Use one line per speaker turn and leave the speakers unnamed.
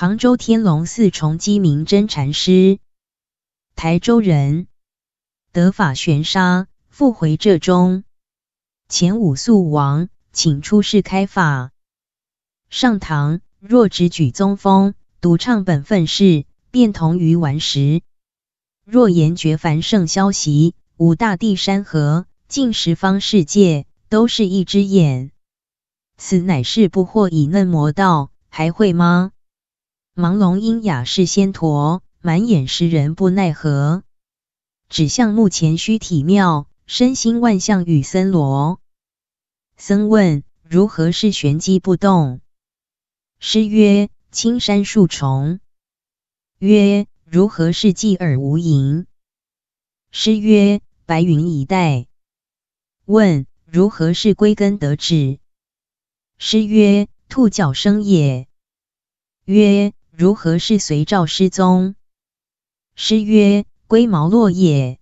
杭州天龙寺重基明真禅师，台州人，得法玄沙，复回浙中。前五宿王请出世开法。上堂：若只举宗风，独唱本分事，便同于顽石；若言觉凡圣消息，五大地山河，尽十方世界，都是一只眼。此乃是不惑以嫩魔道，还会吗？朦胧阴雅是仙陀，满眼识人不奈何。指向目前虚体妙，身心万象与森罗。僧问：如何是玄机不动？师曰：青山树重。曰：如何是寂而无垠？师曰：白云一待。问：如何是归根得止？师曰：兔角生也。曰：如何是随赵失踪？诗曰：归毛落叶。